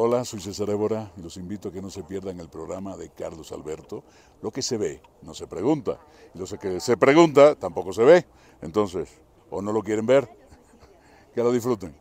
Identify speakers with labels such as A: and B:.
A: Hola, soy César Évora y los invito a que no se pierdan el programa de Carlos Alberto. Lo que se ve no se pregunta. Y lo que se pregunta tampoco se ve. Entonces, o no lo quieren ver, que lo disfruten.